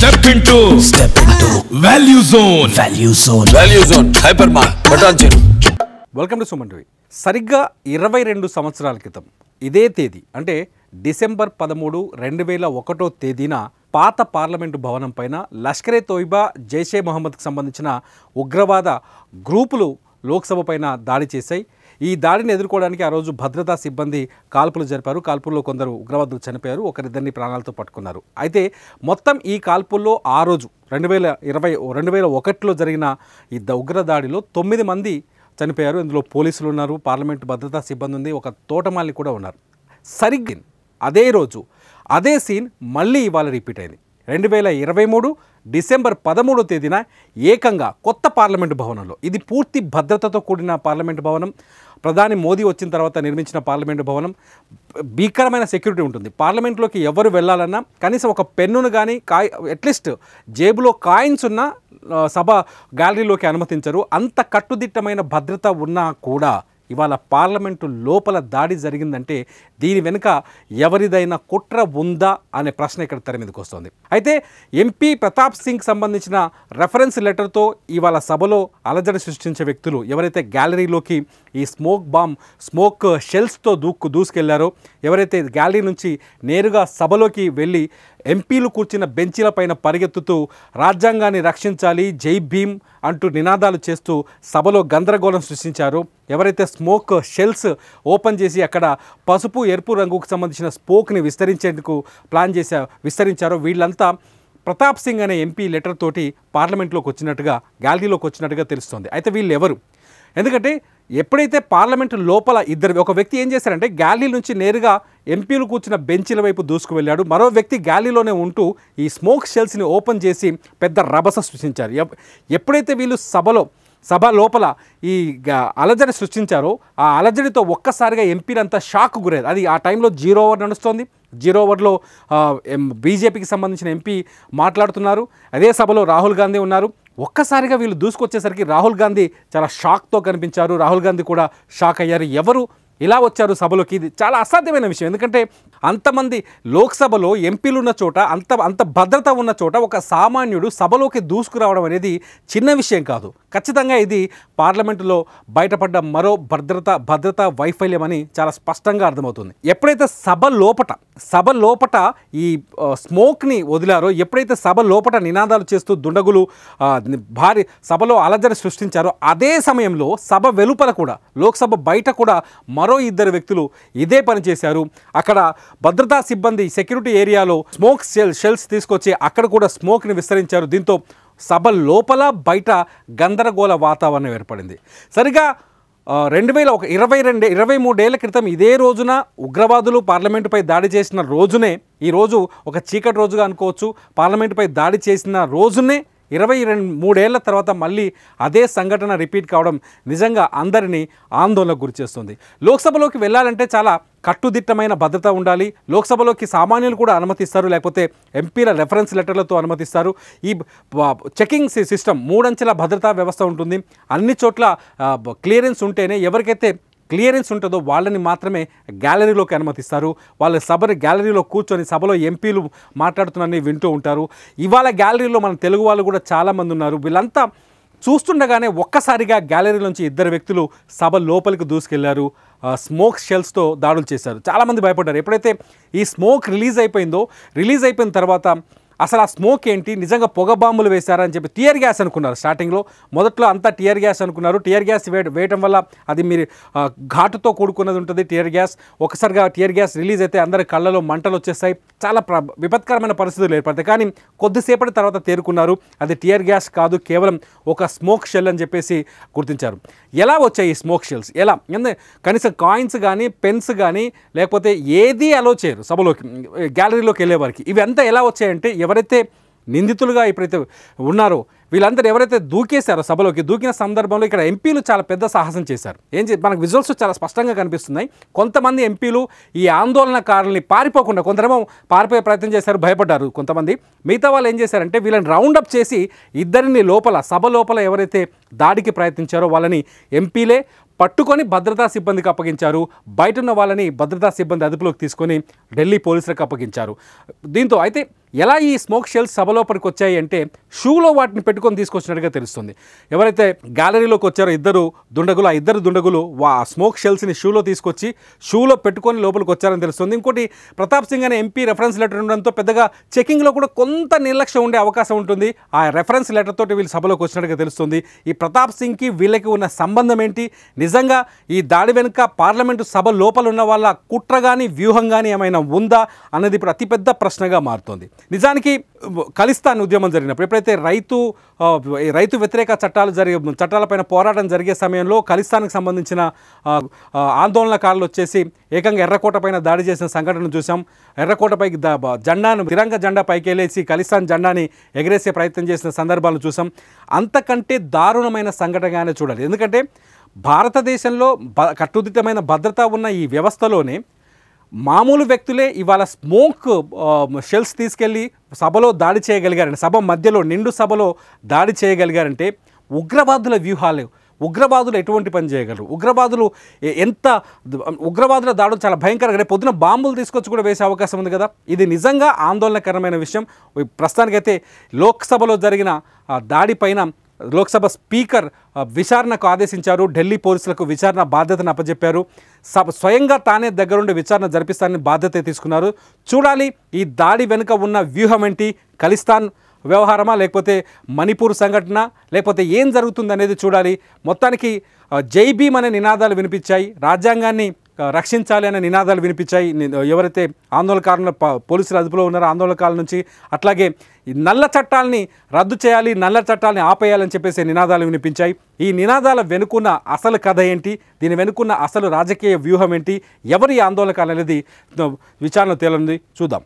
step into step into value zone value zone value zone hyper mark button welcome to Suman సరిగ్గా ఇరవై రెండు సంవత్సరాల క్రితం ఇదే తేదీ అంటే డిసెంబర్ పదమూడు రెండు వేల ఒకటో తేదీన పాత పార్లమెంటు భవనం పైన లష్కరే తోయిబా జైషే మొహమ్మద్కి సంబంధించిన ఉగ్రవాద గ్రూపులు లోక్సభ పైన దాడి చేశాయి ఈ దాడిని ఎదుర్కోవడానికి ఆ రోజు భద్రతా సిబ్బంది కాల్పులు జరిపారు కాల్పుల్లో కొందరు ఉగ్రవాదులు చనిపోయారు ఒకరిద్దరిని ప్రాణాలతో పట్టుకున్నారు అయితే మొత్తం ఈ కాల్పుల్లో ఆ రోజు రెండు వేల ఇరవై రెండు వేల ఒకటిలో జరిగిన ఈ ఉగ్ర దాడిలో తొమ్మిది మంది చనిపోయారు ఇందులో పోలీసులు ఉన్నారు పార్లమెంటు భద్రతా సిబ్బంది ఉంది ఒక తోటమాలి కూడా ఉన్నారు సరిగ్గా అదే రోజు అదే సీన్ మళ్ళీ ఇవాళ రిపీట్ అయింది రెండు వేల ఇరవై మూడు డిసెంబర్ పదమూడో తేదీన ఏకంగా కొత్త పార్లమెంటు భవనంలో ఇది పూర్తి భద్రతతో కూడిన పార్లమెంటు భవనం ప్రధాని మోదీ వచ్చిన తర్వాత నిర్మించిన పార్లమెంటు భవనం భీకరమైన సెక్యూరిటీ ఉంటుంది పార్లమెంట్లోకి ఎవరు వెళ్ళాలన్నా కనీసం ఒక పెన్నును కానీ కాయ అట్లీస్ట్ జేబులో కాయిన్స్ ఉన్న సభ గ్యాలరీలోకి అనుమతించరు అంత కట్టుదిట్టమైన భద్రత ఉన్నా కూడా ఇవాళ పార్లమెంటు లోపల దాడి జరిగిందంటే దీని వెనుక ఎవరిదైనా కుట్ర ఉందా అనే ప్రశ్న ఇక్కడ తెర మీదకి వస్తుంది అయితే ఎంపీ ప్రతాప్ సింగ్ సంబంధించిన రెఫరెన్స్ లెటర్తో ఇవాళ సభలో అలజడి సృష్టించే వ్యక్తులు ఎవరైతే గ్యాలరీలోకి ఈ స్మోక్ బాంబ్ స్మోక్ షెల్స్తో దూక్కు దూసుకెళ్లారో ఎవరైతే గ్యాలరీ నుంచి నేరుగా సభలోకి వెళ్ళి ఎంపీలు కూర్చున్న బెంచీలపైన పరిగెత్తుతూ రాజ్యాంగాన్ని రక్షించాలి జై భీమ్ అంటూ నినాదాలు చేస్తూ సభలో గందరగోళం సృష్టించారు ఎవరైతే స్మోక్ షెల్స్ ఓపెన్ చేసి అక్కడ పసుపు ఎరుపు రంగుకు సంబంధించిన స్పోక్ని విస్తరించేందుకు ప్లాన్ చేశా విస్తరించారో వీళ్ళంతా ప్రతాప్ సింగ్ అనే ఎంపీ లెటర్ తోటి పార్లమెంట్లోకి వచ్చినట్టుగా గ్యాలరీలోకి వచ్చినట్టుగా తెలుస్తోంది అయితే వీళ్ళు ఎవరు ఎందుకంటే ఎప్పుడైతే పార్లమెంటు లోపల ఇద్దరు ఒక వ్యక్తి ఏం చేశారంటే గ్యాలీ నుంచి నేరుగా ఎంపీలు కూర్చున్న బెంచీల వైపు దూసుకు వెళ్ళాడు మరో వ్యక్తి గ్యాలీలోనే ఉంటూ ఈ స్మోక్ షెల్స్ని ఓపెన్ చేసి పెద్ద రభస సృష్టించారు ఎప్పుడైతే వీళ్ళు సభలో సభ లోపల ఈ అలజడి సృష్టించారో ఆ అలజడితో ఒక్కసారిగా ఎంపీలంతా షాక్ గురేది అది ఆ టైంలో జీరో ఓవర్ నడుస్తోంది జీరో ఓవర్లో బీజేపీకి సంబంధించిన ఎంపీ మాట్లాడుతున్నారు అదే సభలో రాహుల్ గాంధీ ఉన్నారు ఒక్కసారిగా వీళ్ళు దూసుకొచ్చేసరికి రాహుల్ గాంధీ చాలా షాక్తో కనిపించారు రాహుల్ గాంధీ కూడా షాక్ అయ్యారు ఎవరు ఇలా వచ్చారు సభలోకి ఇది చాలా అసాధ్యమైన విషయం ఎందుకంటే అంతమంది లోక్సభలో ఎంపీలు ఉన్న చోట అంత అంత భద్రత ఉన్న చోట ఒక సామాన్యుడు సభలోకి దూసుకురావడం అనేది చిన్న విషయం కాదు ఖచ్చితంగా ఇది పార్లమెంటులో బయటపడ్డ మరో భద్రత భద్రత వైఫల్యం అని చాలా స్పష్టంగా అర్థమవుతుంది ఎప్పుడైతే సభ లోపట సభ లోపట ఈ స్మోక్ని వదిలారో ఎప్పుడైతే సభ లోపట నినాదాలు చేస్తూ దుండగులు భారీ సభలో అలజడి సృష్టించారో అదే సమయంలో సభ వెలుపల కూడా లోక్సభ బయట కూడా మరో మరో ఇద్దరు వ్యక్తులు ఇదే పని చేశారు అక్కడ భద్రతా సిబ్బంది సెక్యూరిటీ ఏరియాలో స్మోక్ సెల్ షెల్స్ తీసుకొచ్చి అక్కడ కూడా స్మోక్ని విస్తరించారు దీంతో సభ లోపల బయట గందరగోళ వాతావరణం ఏర్పడింది సరిగా రెండు వేల ఒక ఇరవై రెండు ఇరవై మూడేళ్ల క్రితం ఇదే రోజున ఉగ్రవాదులు పార్లమెంటుపై దాడి చేసిన రోజునే ఈరోజు ఒక చీకటి రోజుగా అనుకోవచ్చు పార్లమెంటుపై దాడి చేసిన రోజునే ఇరవై రెండు మూడేళ్ల తర్వాత మళ్ళీ అదే సంఘటన రిపీట్ కావడం నిజంగా అందరినీ ఆందోళనకు గురిచేస్తుంది లోక్సభలోకి వెళ్ళాలంటే చాలా కట్టుదిట్టమైన భద్రత ఉండాలి లోక్సభలోకి సామాన్యులు కూడా అనుమతిస్తారు లేకపోతే ఎంపీల రెఫరెన్స్ లెటర్లతో అనుమతిస్తారు ఈ చెకింగ్ సిస్టమ్ మూడంచెల భద్రతా వ్యవస్థ ఉంటుంది అన్ని చోట్ల క్లియరెన్స్ ఉంటేనే ఎవరికైతే క్లియరెన్స్ ఉంటుందో వాళ్ళని మాత్రమే గ్యాలరీలోకి అనుమతిస్తారు వాళ్ళ సభని గ్యాలరీలో కూర్చొని సభలో ఎంపీలు మాట్లాడుతున్నారని వింటూ ఉంటారు ఇవాళ గ్యాలరీలో మన తెలుగు వాళ్ళు కూడా చాలామంది ఉన్నారు వీళ్ళంతా చూస్తుండగానే ఒక్కసారిగా గ్యాలరీ నుంచి ఇద్దరు వ్యక్తులు సభ లోపలికి దూసుకెళ్లారు స్మోక్ షెల్స్తో దాడులు చేశారు చాలామంది భయపడ్డారు ఎప్పుడైతే ఈ స్మోక్ రిలీజ్ అయిపోయిందో రిలీజ్ అయిపోయిన తర్వాత అసలు ఆ స్మోక్ ఏంటి నిజంగా పొగ బాంబులు వేశారని చెప్పి టియర్ గ్యాస్ అనుకున్నారు స్టార్టింగ్లో మొదట్లో అంతా టియర్ గ్యాస్ అనుకున్నారు టియర్ గ్యాస్ వేయడం వల్ల అది మీరు ఘాటుతో కూడుకున్నది ఉంటుంది టియర్ గ్యాస్ ఒకసారిగా టియర్ గ్యాస్ రిలీజ్ అయితే అందరి కళ్ళలో మంటలు వచ్చేస్తాయి చాలా ప్ర విపత్కరమైన పరిస్థితులు ఏర్పడతాయి కానీ కొద్దిసేపటి తర్వాత తేరుకున్నారు అది టియర్ గ్యాస్ కాదు కేవలం ఒక స్మోక్ షెల్ అని చెప్పేసి గుర్తించారు ఎలా వచ్చాయి ఈ స్మోక్ షెల్స్ ఎలా కనీసం కాయిన్స్ కానీ పెన్స్ కానీ లేకపోతే ఏది అలో చేయరు సభలోకి గ్యాలరీలోకి వెళ్ళే వారికి ఇవంతా ఎలా వచ్చాయంటే ఎవరైతే నిందితులుగా ఇప్పుడైతే ఉన్నారో వీళ్ళందరూ ఎవరైతే దూకేశారో సభలోకి దూకిన సందర్భంలో ఇక్కడ ఎంపీలు చాలా పెద్ద సాహసం చేశారు ఏం చే మనకు విజువల్స్ చాలా స్పష్టంగా కనిపిస్తున్నాయి కొంతమంది ఎంపీలు ఈ ఆందోళనకారుల్ని పారిపోకుండా కొందరేమో పారిపోయే ప్రయత్నం చేశారు భయపడ్డారు కొంతమంది మిగతా వాళ్ళు ఏం చేశారంటే వీళ్ళని రౌండప్ చేసి ఇద్దరిని లోపల సభ లోపల ఎవరైతే దాడికి ప్రయత్నించారో వాళ్ళని ఎంపీలే పట్టుకొని భద్రతా సిబ్బందికి అప్పగించారు బయట ఉన్న వాళ్ళని భద్రతా సిబ్బంది అదుపులోకి తీసుకొని ఢిల్లీ పోలీసులకు అప్పగించారు దీంతో అయితే ఎలా ఈ స్మోక్ షెల్స్ సభ వచ్చాయంటే వచ్చాయి అంటే షూలో వాటిని పెట్టుకొని తీసుకొచ్చినట్టుగా తెలుస్తుంది ఎవరైతే గ్యాలరీలోకి వచ్చారో ఇద్దరు దుండగులు ఆ ఇద్దరు దుండగులు ఆ స్మోక్ షెల్స్ని షూలో తీసుకొచ్చి షూలో పెట్టుకొని లోపలికి వచ్చారని తెలుస్తుంది ఇంకోటి ప్రతాప్ సింగ్ అనే ఎంపీ రెఫరెన్స్ లెటర్ ఉండడంతో పెద్దగా చెకింగ్లో కూడా కొంత నిర్లక్ష్యం ఉండే అవకాశం ఉంటుంది ఆ రెఫరెన్స్ లెటర్ తోటి వీళ్ళు సభలోకి వచ్చినట్టుగా తెలుస్తుంది ఈ ప్రతాప్ సింగ్కి వీళ్ళకి ఉన్న సంబంధం ఏంటి నిజంగా ఈ దాడి వెనుక పార్లమెంటు సభ లోపల ఉన్న వాళ్ళ కుట్ర కానీ వ్యూహం కానీ ఏమైనా ఉందా అన్నది ఇప్పుడు అతిపెద్ద ప్రశ్నగా మారుతుంది నిజానికి కలిస్తాన్ ఉద్యమం జరిగినప్పుడు ఎప్పుడైతే రైతు రైతు వ్యతిరేక చట్టాలు జరిగే చట్టాలపైన పోరాటం జరిగే సమయంలో ఖలిస్తాన్కి సంబంధించిన ఆందోళనకారులు వచ్చేసి ఏకంగా ఎర్రకోటపైన దాడి చేసిన సంఘటనను చూసాం ఎర్రకోటపై జెండాను తిరంగ జెండా వెళ్ళేసి ఖలిస్తాన్ జెండాని ఎగరేసే ప్రయత్నం చేసిన సందర్భాలను చూసాం అంతకంటే దారుణమైన సంఘటనగానే చూడాలి ఎందుకంటే భారతదేశంలో బ కట్టుదిట్టమైన భద్రత ఉన్న ఈ వ్యవస్థలోనే మామూలు వ్యక్తులే ఇవాళ స్మోక్ షెల్స్ తీసుకెళ్ళి సభలో దాడి చేయగలిగారంటే సభ మధ్యలో నిండు సభలో దాడి చేయగలిగారంటే ఉగ్రవాదుల వ్యూహాలు ఉగ్రవాదులు ఎటువంటి పని చేయగలరు ఉగ్రవాదులు ఎంత ఉగ్రవాదుల దాడు చాలా భయంకరంగా పొద్దున బాంబులు తీసుకొచ్చి కూడా వేసే అవకాశం ఉంది కదా ఇది నిజంగా ఆందోళనకరమైన విషయం ప్రస్తుతానికైతే లోక్సభలో జరిగిన పైన లోక్సభ స్పీకర్ విచారణకు ఆదేశించారు ఢిల్లీ పోలీసులకు విచారణ బాధ్యతను అప్పజెప్పారు సభ స్వయంగా తానే దగ్గరుండి విచారణ జరిపిస్తానని బాధ్యత తీసుకున్నారు చూడాలి ఈ దాడి వెనుక ఉన్న వ్యూహం ఏంటి ఖలిస్తాన్ వ్యవహారమా లేకపోతే మణిపూర్ సంఘటన లేకపోతే ఏం జరుగుతుంది అనేది చూడాలి మొత్తానికి జై భీమ్ అనే నినాదాలు వినిపించాయి రాజ్యాంగాన్ని రక్షించాలి అనే నినాదాలు వినిపించాయి ఎవరైతే ఆందోళనకారులు పోలీసులు అదుపులో ఉన్నారో ఆందోళనకారుల నుంచి అట్లాగే నల్ల చట్టాలని రద్దు చేయాలి నల్ల చట్టాలని ఆపేయాలని చెప్పేసి నినాదాలు వినిపించాయి ఈ నినాదాల వెనుకున్న అసలు కథ ఏంటి దీని వెనుకున్న అసలు రాజకీయ వ్యూహం ఏంటి ఎవరి ఆందోళనకాలు అనేది విచారణ తేలింది చూద్దాం